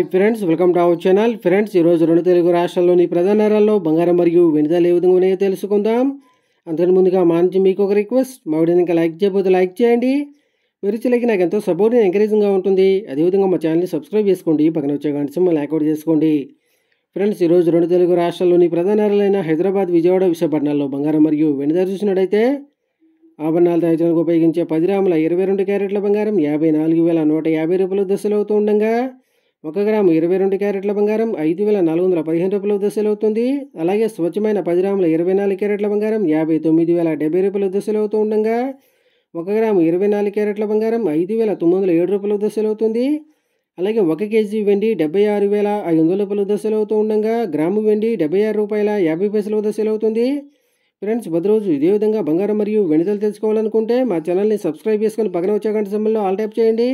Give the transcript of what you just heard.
hi friends welcome to our channel friends ఈరోజు రెండు తెలుగు రాష్ట్రాల్లోని ప్రధాన నగరాల్లో బంగారం మరియు వెనుదలు ఏ విధంగా ఉన్నాయో తెలుసుకుందాం అంతకు ముందుగా మా నుంచి మీకు ఒక రిక్వెస్ట్ మా వీడియో ఇంకా లైక్ చేయబోతే లైక్ చేయండి మీరు ఇచ్చలేక నాకు ఎంతో సపోర్ట్ ఎంకరేజింగ్గా ఉంటుంది అదేవిధంగా మా ఛానల్ని సబ్స్క్రైబ్ చేసుకోండి పక్కన వచ్చే గంట సింహ అవుట్ చేసుకోండి ఫ్రెండ్స్ ఈరోజు రెండు తెలుగు రాష్ట్రాల్లోని ప్రధాన నగరాలైన హైదరాబాద్ విజయవాడ విశాఖపట్నాల్లో బంగారం మరియు వెనుదలు చూసినట్టయితే ఆభరణాలు తయారు ఉపయోగించే పది రాముల ఇరవై రెండు క్యారెట్ల బంగారం యాభై నాలుగు వేల నూట యాభై రూపాయలు దశలు అవుతూ ఉండగా ఒక గ్రాము ఇరవై రెండు క్యారెట్ల బంగారం ఐదు వేల నాలుగు వందల పదిహేను రూపాయలకు అవుతుంది అలాగే స్వచ్ఛమైన పది గ్రాముల ఇరవై నాలుగు క్యారెట్ల బంగారం యాభై తొమ్మిది వేల డెబ్బై రూపాయలకు అవుతూ ఉండగా ఒక గ్రాము ఇరవై నాలుగు క్యారెట్ల బంగారం ఐదు వేల తొమ్మిది వందల ఏడు రూపాయలకు అవుతుంది అలాగే ఒక కేజీ వెండి డెబ్బై ఆరు వేల ఐదు వందల రూపాయల రూపాయలు అవుతూ ఉండగా గ్రాము వెండి డెబ్బై ఆరు రూపాయల యాభై పైసలు అవుతుంది ఫ్రెండ్స్ రోజు ఇదే విధంగా బంగారం మరియు వెండితలు తెలుసుకోవాలనుకుంటే మా ఛానల్ని సబ్స్క్రైబ్ చేసుకొని పక్కన వచ్చే గంట సమయంలో ఆల్ టైప్ చేయండి